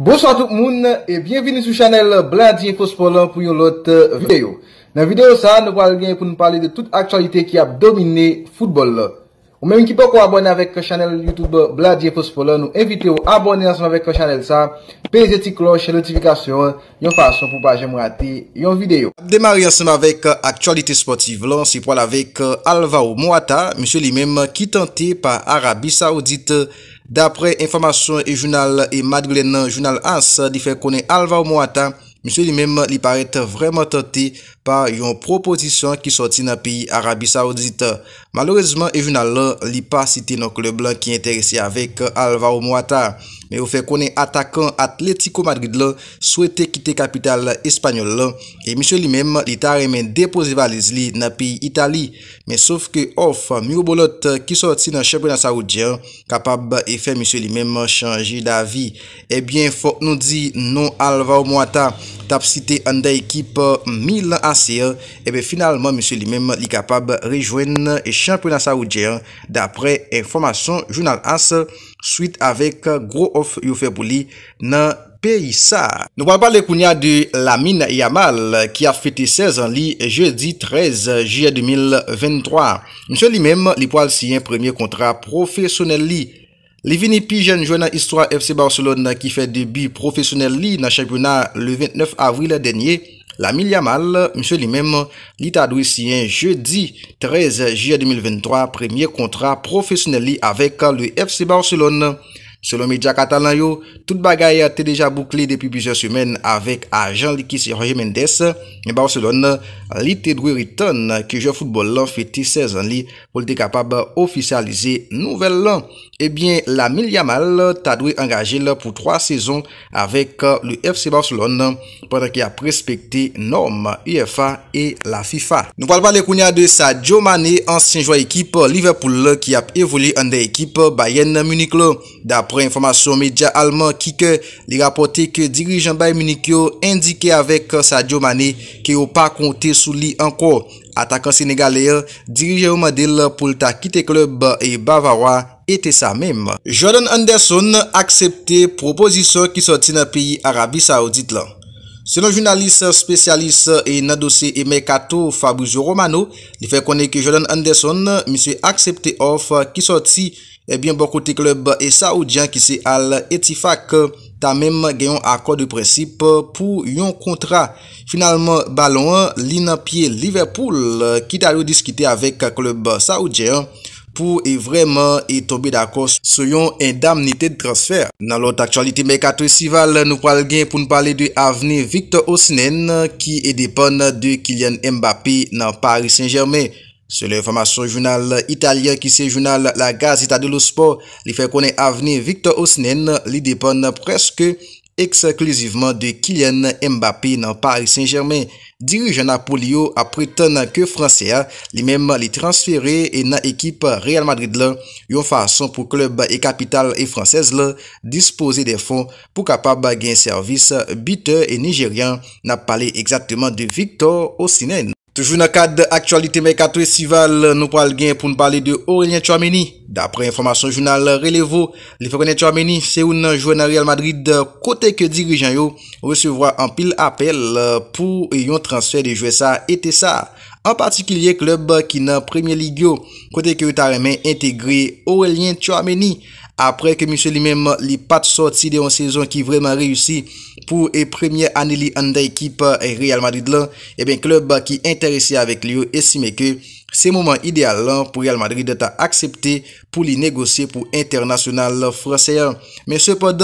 Bouswa tout moun e bienveni sou chanel Blandi Fosbol pou yon lot euh, videyo. Nan videyo sa nou wale gen pou nou pale de tout aktualite ki ap domine futbol la. Ou mèmi ki pok ou abonè avèk chanel YouTube Bladie Fospolè, nou evite ou abonè ansèm avèk chanel sa, peze ti kloche notifikasyon yon fason pou pa jèmou ati yon videyo. Demari ansèm avèk aktualite sportive, lansi pou al avèk Alvao Mwata, misyo li mèm ki tante pa Arabi Saoudite dapre informasyon e jounal e madbile nan jounal ans di fè konè Alvao Mwata. Monsiou li menm li parete vreman tante pa yon proposisyon ki soti nan piyi Arabi Saudita. Malourezman, evi nan lan, li pa site nan klub lan ki entere si avek Alvaro Mouata. Me ou fe konen atakan Atletico Madrid la, souwete kite kapital espanyol la. E misyo li men, li ta remen depoze valiz li nan pi Itali. Me souf ke of, mi ou bolot ki soti nan champion saoudien, kapab e fe misyo li men chanji da vi. Ebyen, eh fok nou di non alva ou moata, tap site an da ekip 1000 ACA. Ebyen, eh finalman, misyo li men, li kapab rejwen champion saoudien. Dapre informasyon, jounal Asse. suite avek gro off yo febou li nan Paysa. Nou wap pale kounya de Lamine Yamal ki a fete 16 an li jeudi 13 juye 2023. Mse li mem li po al siyen premye kontra profesyonel li. Li vini pi jen jwena historia FC Barcelon ki fe debi profesyonel li nan championa le 29 avril denye. Lamil Yamal, M. Limem, li ta dou siyen jeudi 13 juye 2023, premye kontra profesyoneli avek le FC Barcelone. Selon media Katalanyo, tout bagaye te deja boukle depi bizyo semen avek a Jean-Liquis et Roger Mendes, me Barcelone. li te dwe riton ke jo foutbol fe te sezon li pou li te kapab ofisyalize nouvel lan. Ebyen, la mil yamal ta dwe angaje lè pou 3 sezon avek le FC Barcelona pwantan ki a prespekte norma UFA e la FIFA. Nou palwa le kounya de sa Joe Mané ansenjwa ekip Liverpool ki ap evoli an de ekip Bayern Munich dapre informasyon media alman ki ke li rapote ke dirijen Bayern Munich yo indike avek sa Joe Mané ki yo pa konte sou li anko, atakan Senegalè, dirije ou model pou ta kite klub e bavarwa, ete sa mèm. Jordan Anderson aksepte proposisyon ki soti nan piyi Arabi Saoudit lan. Selon jounalist, spesyalist, e nadose emekato Fabouzio Romano, li fè konè ki Jordan Anderson misye aksepte of ki soti. Ebyen, bokote klub e saoudjan ki se al etifak ta mem genyon akor de precipe pou yon kontra. Finalman, balon lina pie Liverpool ki talou diskite avek klub saoudjan pou e vreman e tobe d'akor sou yon endam nite transfer. Nan lot aksualiti mekato e sival nou pral gen pou nou pale de aveni Victor Osnen ki e depon de Kylian Mbappé nan Paris Saint-Germain. Se le informasyon jounal italyan ki se jounal la gazita de lo sport, li fe konen aveni Victor Ossinen li depon preske eksklusivman de Kylian Mbappé nan Paris Saint-Germain. Dirijen Napolio apretan nan ke franseya, li menm li transfere e nan ekip Real Madrid lan yon fason pou klub e kapital e fransez lan dispose de fon pou kapab gen servis biteur e nijeryan nan pale exactement de Victor Ossinen. Sejou nan kade aktualite mekato esival nou pral gen pou nou pale de Aurelien Tchouameni. Dapre informasyon jounal relevo, li fe konen Tchouameni se ou nan jounan Real Madrid kote ke dirijan yo resevwa an pil apel euh, pou yon transfer de Jouessa et Tessa. An partikilye klub ki nan Premier League yo kote ke ou ta remen integre Aurelien Tchouameni. apre ke M. Limem li pat soti de an sezon ki vreman reyusi pou e premye anili an de ekip Real Madrid lan, e ben klub ki enteresi avek li yo esime ke. Se mouman ideal lan pou Real Madrid ta aksepte pou li negose pou internasyonal franseyan. Men se pod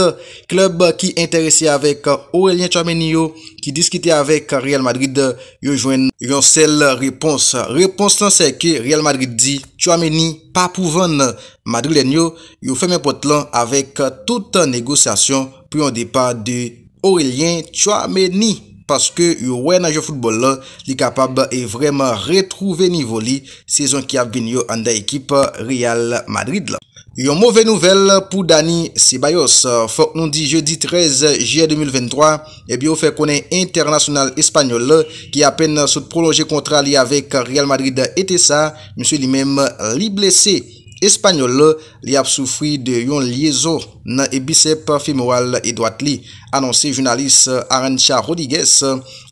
klub ki enterese avèk Aurelien Chouameni yo ki diskite avèk Real Madrid yo jwen yon sel repons. Repons lan se ke Real Madrid di Chouameni pa pouvan. Madrilen yo yo feme pot lan avèk touta negosasyon pou yon depa de Aurelien Chouameni. Paske yon wè nan je foutbol li kapab e vreman retrouve nivou li sezon ki av bin yo an da ekip Real Madrid. Yon mouve nouvel pou Dani Ceballos. Fok nou di jeudi 13 jè 2023, ebi ou fè konen internasyonal espanyol ki apen sot prolonje kontra li avèk Real Madrid ete sa. Monsi li mèm li blese espanyol li ap soufri de yon liyezo. nan ebisep femoral edwat li anonsi jounalis Arantxa Rodiguez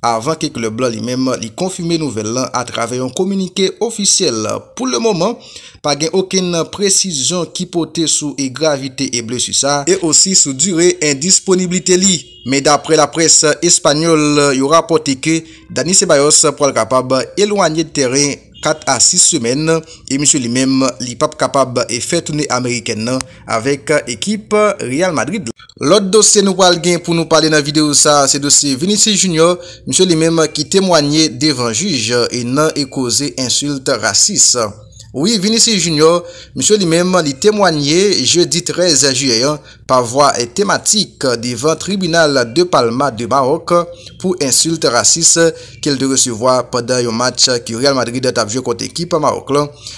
avan kek le blan li mem li konfume nouvel lan atrave yon komunike ofisiel pou le momen pa gen oken presizyon ki pote sou e gravite eble su sa e osi sou dure indisponibilite li me dapre la pres espanyol yon rapote ke Danise Bayos pral kapab elwanyen teren 4 a 6 semen e misyo li mem li pap kapab e fetoune Ameriken avek ekip Real Madrid Lote dosi nou pal gen pou nou pale nan video sa Se dosi Vinicius Junior Monsiou li menm ki temwanyen devan juj E nan e koze insulte rasis Oui Vinicius Junior Monsiou li menm li temwanyen Je ditre exaguyen voix et thématique devant tribunal de Palma de Maroc pour insultes racistes qu'elle de recevoir pendant un match qui Real Madrid a joué contre équipe Maroc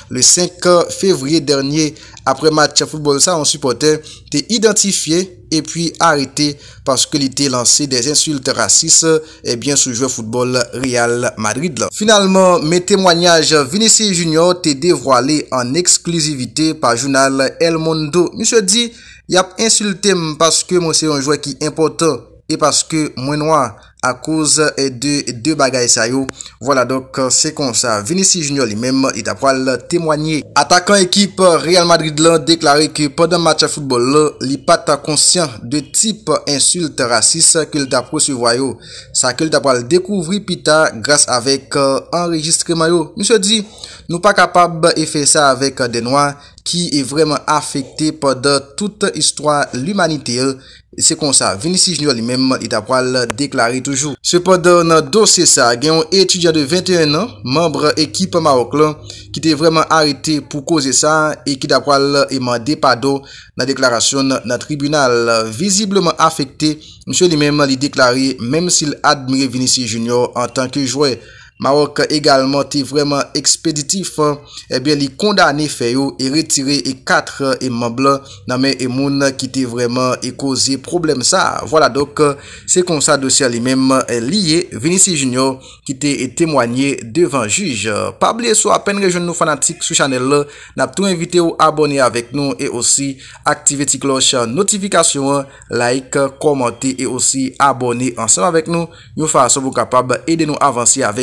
le 5 février dernier après match football ça on supporter t'est identifié et puis arrêté parce qu'il était lancé des insultes racistes et eh bien sous joueur football Real Madrid. Finalement, mes témoignages Vinicius Junior t'est dévoilé en exclusivité par journal El Mundo. Monsieur dit, il y a insulté Mwen se jwè ki impote E paske mwen wè A kouze de bagay sa yo Vola donk se kon sa Vinici Junior li menm Atak an ekip Real Madrid Lè deklare ki pwden matcha futbol Li pata konsyen De tip insulte rasis Sa ke lè dapre su voyo Sa ke lè dapre lè dekouvri Gras avèk euh, enregistreman yo Mwen se di Nou pa kapab e fe sa avek denwa ki e vreman afekte poda touta istwa l'umanite e se konsa. Vinisi Junior li menm e da pral deklari toujou. Se poda nan dos se sa, gen yon etudia de 21 an, mambre ekipa Maroklan ki te vreman arite pou koze sa e ki da pral eman depado nan deklarasyon nan tribunal. Vizibleman afekte, msye li menm li deklari menm sil admire Vinisi Junior an tanke jouè. Marok egalman te vreman ekspeditif, ebyen eh li kondane feyo e retire e katre e mable nan men e moun ki te vreman e koze problem sa. Vola dok, se kon sa dosya li men liye, Vinicius Junior ki te etemwanye devan juj. Pabliye sou apen rejon nou fanatik sou chanel la, nap ton evite ou abone avek nou e osi aktive ti kloche notifikasyon, like, komante e osi abone ansan avek nou. Yon fasa sou kapab ede nou avansi avek.